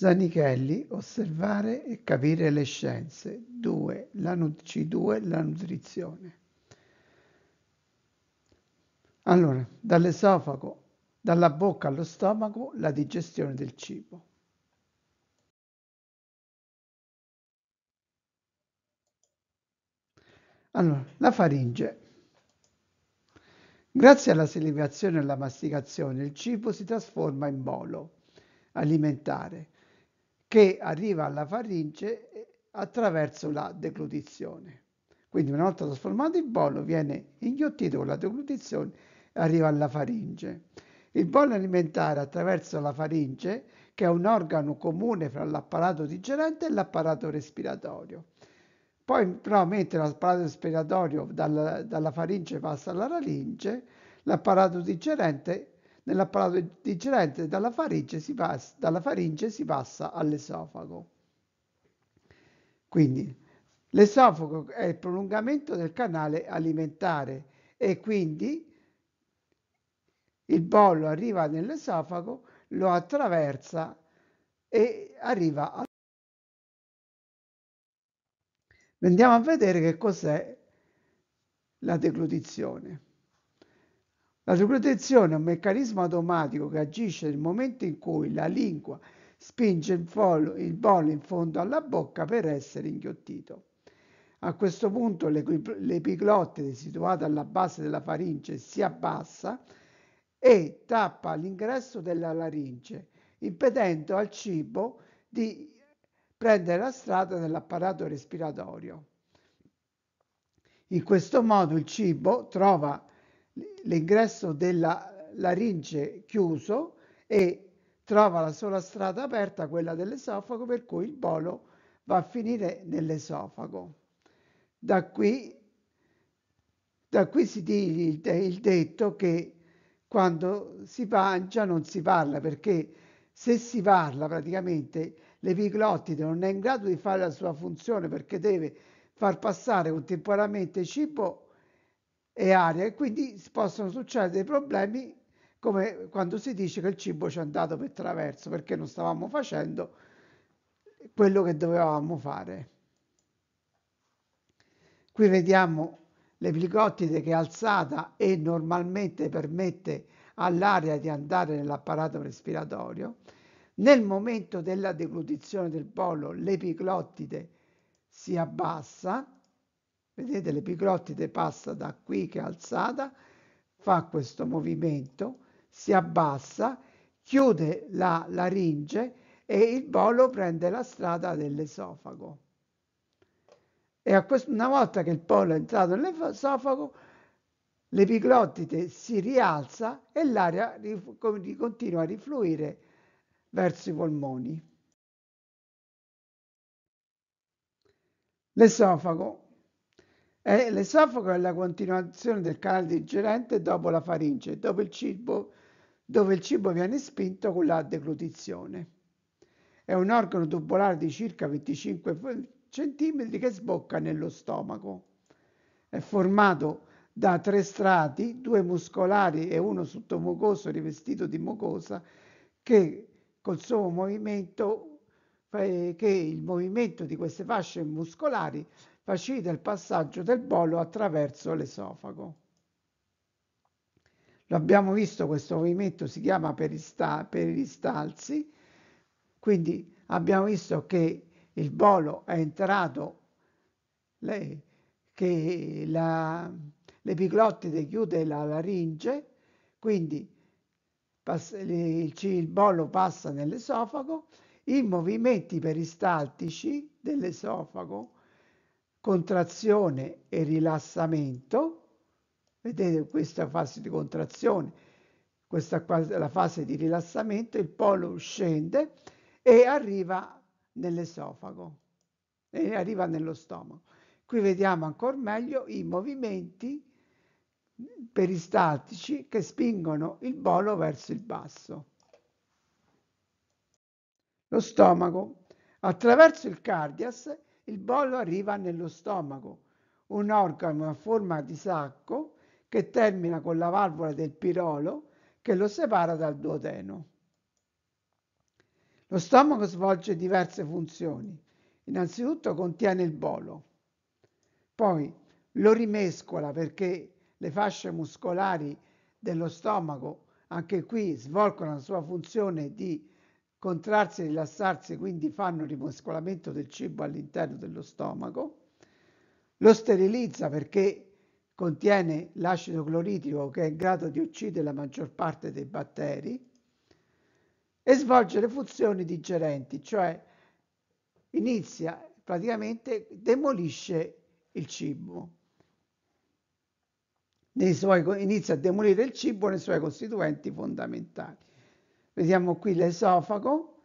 Zanichelli, Osservare e capire le scienze. 2. La C2, la nutrizione. Allora, dall'esofago, dalla bocca allo stomaco, la digestione del cibo. Allora, la faringe. Grazie alla salivazione e alla masticazione il cibo si trasforma in bolo alimentare che arriva alla faringe eh, attraverso la deglutizione. Quindi una volta trasformato in bollo viene inghiottito con la deglutizione e arriva alla faringe. Il bollo alimentare attraverso la faringe, che è un organo comune fra l'apparato digerente e l'apparato respiratorio. Poi però mentre l'apparato respiratorio dalla, dalla faringe passa alla laringe, l'apparato digerente nell'apparato digerente dalla faringe si, passa, dalla faringe si passa all'esofago. Quindi l'esofago è il prolungamento del canale alimentare e quindi il bollo arriva nell'esofago, lo attraversa e arriva al... Andiamo a vedere che cos'è la deglutizione. La protezione è un meccanismo automatico che agisce nel momento in cui la lingua spinge il, volo, il bollo in fondo alla bocca per essere inghiottito. A questo punto l'epiglottide situata alla base della faringe si abbassa e tappa l'ingresso della laringe, impedendo al cibo di prendere la strada nell'apparato respiratorio. In questo modo il cibo trova l'ingresso della laringe chiuso e trova la sola strada aperta, quella dell'esofago, per cui il bolo va a finire nell'esofago. Da qui, da qui si dice il detto che quando si mangia non si parla, perché se si parla praticamente l'epiglottide non è in grado di fare la sua funzione perché deve far passare contemporaneamente cibo e aria e quindi possono succedere dei problemi come quando si dice che il cibo ci è andato per traverso perché non stavamo facendo quello che dovevamo fare. Qui vediamo l'epicottide che è alzata e normalmente permette all'aria di andare nell'apparato respiratorio. Nel momento della deglutizione del pollo l'epiglottide si abbassa Vedete l'epiglottide passa da qui che è alzata, fa questo movimento, si abbassa, chiude la laringe e il bolo prende la strada dell'esofago. E a questo, una volta che il polo è entrato nell'esofago, l'epiglottide si rialza e l'aria rif- continua a rifluire verso i polmoni. L'esofago eh, l'esofago è la continuazione del canale digerente dopo la faringe, dopo il cibo, dove il cibo viene spinto con la deglutizione. È un organo tubolare di circa 25 cm che sbocca nello stomaco. È formato da tre strati, due muscolari e uno sottomucoso rivestito di mucosa, che col suo movimento che il movimento di queste fasce muscolari facilita il passaggio del bolo attraverso l'esofago. Lo abbiamo visto, questo movimento si chiama peristalsi, quindi abbiamo visto che il bolo è entrato, le, che la, l'epiglottide chiude la laringe, quindi il, il bolo passa nell'esofago i movimenti peristaltici dell'esofago, contrazione e rilassamento. Vedete questa fase di contrazione, questa qua è la fase di rilassamento, il polo scende e arriva nell'esofago e arriva nello stomaco. Qui vediamo ancora meglio i movimenti peristaltici che spingono il bolo verso il basso lo stomaco. Attraverso il cardias il bollo arriva nello stomaco, un organo a forma di sacco che termina con la valvola del pirolo che lo separa dal duodeno. Lo stomaco svolge diverse funzioni. Innanzitutto contiene il bolo, poi lo rimescola perché le fasce muscolari dello stomaco anche qui svolgono la sua funzione di Contrarsi e rilassarsi quindi fanno rimuscolamento del cibo all'interno dello stomaco, lo sterilizza perché contiene l'acido cloridrico che è in grado di uccidere la maggior parte dei batteri e svolge le funzioni digerenti, cioè inizia praticamente demolisce il cibo. Suoi, inizia a demolire il cibo nei suoi costituenti fondamentali. Vediamo qui l'esofago,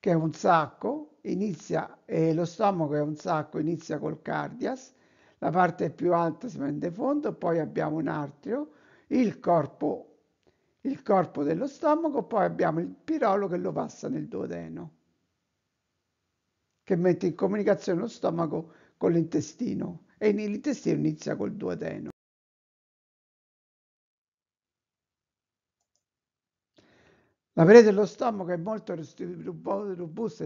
che è un sacco, inizia, eh, lo stomaco è un sacco, inizia col cardias, la parte più alta si prende fondo, poi abbiamo un artrio, il corpo, il corpo dello stomaco, poi abbiamo il pirolo che lo passa nel duodeno, che mette in comunicazione lo stomaco con l'intestino e l'intestino inizia col duodeno. La parete dello stomaco è molto robusta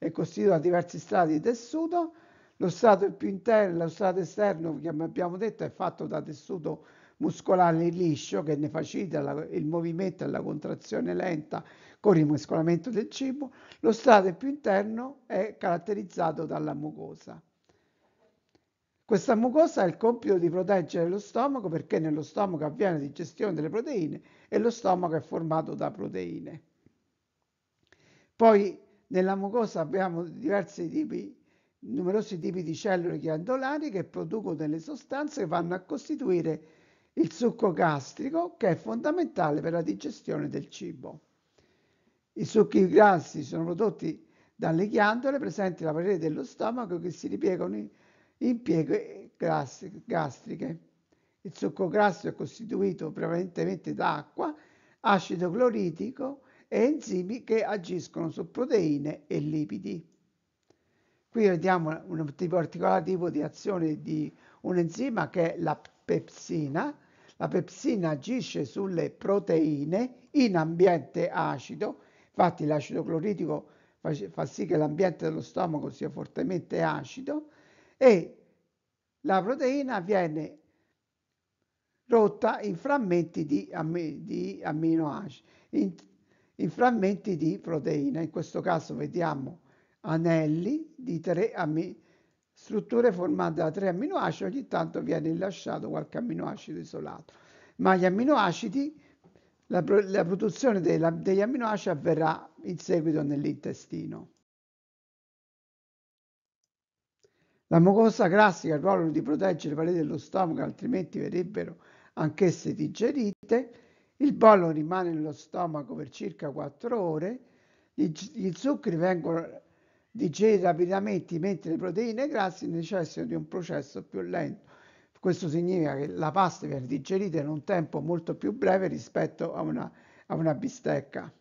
e costituita da diversi strati di tessuto. Lo strato più interno, lo strato esterno, come abbiamo detto, è fatto da tessuto muscolare liscio che ne facilita la, il movimento e la contrazione lenta con il mescolamento del cibo. Lo strato più interno è caratterizzato dalla mucosa. Questa mucosa ha il compito di proteggere lo stomaco perché nello stomaco avviene la digestione delle proteine e lo stomaco è formato da proteine. Poi nella mucosa abbiamo diversi tipi, numerosi tipi di cellule ghiandolari che producono delle sostanze che vanno a costituire il succo gastrico che è fondamentale per la digestione del cibo. I succhi grassi sono prodotti dalle ghiandole presenti nella parete dello stomaco che si ripiegano in Impiego gastriche. Il succo grasso è costituito prevalentemente da acqua, acido cloritico e enzimi che agiscono su proteine e lipidi. Qui vediamo un tipo, particolare tipo di azione di un enzima che è la pepsina. La pepsina agisce sulle proteine in ambiente acido, infatti l'acido cloritico fa sì che l'ambiente dello stomaco sia fortemente acido e la proteina viene rotta in frammenti di, di aminoacidi, in, in frammenti di proteina. In questo caso vediamo anelli di tre amminoacidi. strutture formate da tre amminoacidi, ogni tanto viene rilasciato qualche amminoacido isolato. Ma gli amminoacidi, la, la produzione della, degli amminoacidi avverrà in seguito nell'intestino. La mucosa classica ha il ruolo di proteggere le pareti dello stomaco, altrimenti verrebbero anch'esse digerite. Il pollo rimane nello stomaco per circa 4 ore. Gli, zuccheri vengono digeriti rapidamente, mentre le proteine grassi necessitano di un processo più lento. Questo significa che la pasta viene digerita in un tempo molto più breve rispetto a una, a una bistecca.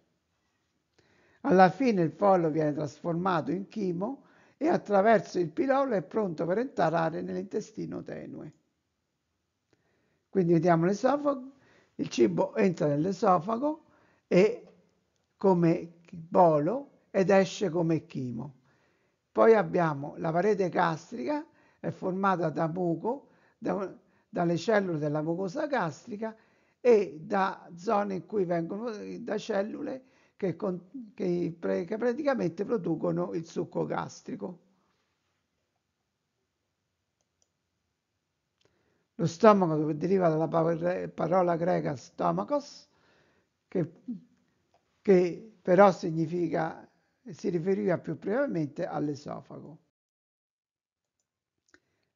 Alla fine il pollo viene trasformato in chimo e attraverso il pilolo è pronto per entrare nell'intestino tenue. Quindi vediamo l'esofago, il cibo entra nell'esofago e come bolo ed esce come chimo. Poi abbiamo la parete gastrica, è formata da muco, da, dalle cellule della mucosa gastrica e da zone in cui vengono da cellule che, con, che, che praticamente producono il succo gastrico. Lo stomaco deriva dalla parola greca stomacos, che, che però significa, si riferiva più brevemente all'esofago.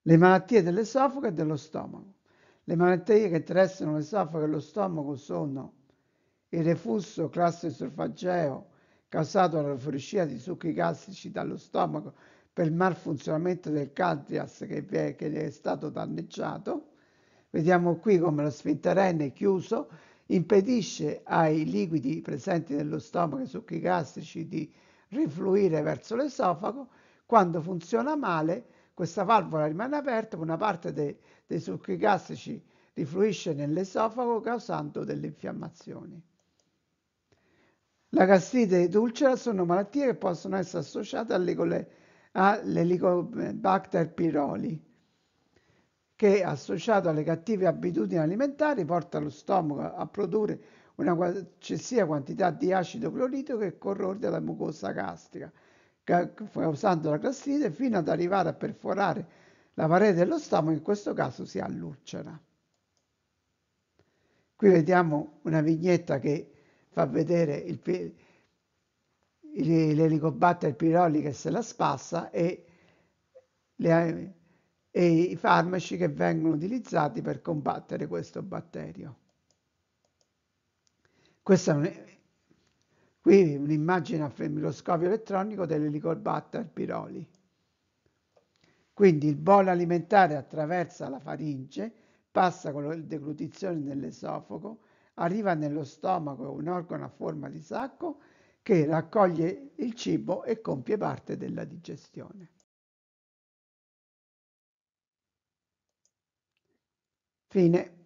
Le malattie dell'esofago e dello stomaco. Le malattie che interessano l'esofago e lo stomaco sono il reflusso gastroesofageo causato dalla fuoriuscita di succhi gastrici dallo stomaco per il malfunzionamento del pancreas che, è, che è stato danneggiato. Vediamo qui come lo sfinterenne chiuso impedisce ai liquidi presenti nello stomaco, ai succhi gastrici, di rifluire verso l'esofago. Quando funziona male, questa valvola rimane aperta, una parte dei, dei succhi gastrici rifluisce nell'esofago causando delle infiammazioni. La gastrite e l'ulcera sono malattie che possono essere associate all'elicobacter pylori, che associato alle cattive abitudini alimentari porta lo stomaco a produrre una eccessiva quantità di acido clorito che corrode la mucosa gastrica, causando la gastrite fino ad arrivare a perforare la parete dello stomaco, in questo caso si ha l'ulcera. Qui vediamo una vignetta che fa vedere il, il, l'elicobatter Piroli che se la spassa e, le, e i farmaci che vengono utilizzati per combattere questo batterio. Questa è un, qui un'immagine a microscopio elettronico dell'elicobatter Piroli. Quindi il bolo alimentare attraversa la faringe, passa con la deglutizione nell'esofago, arriva nello stomaco un organo a forma di sacco che raccoglie il cibo e compie parte della digestione. Fine.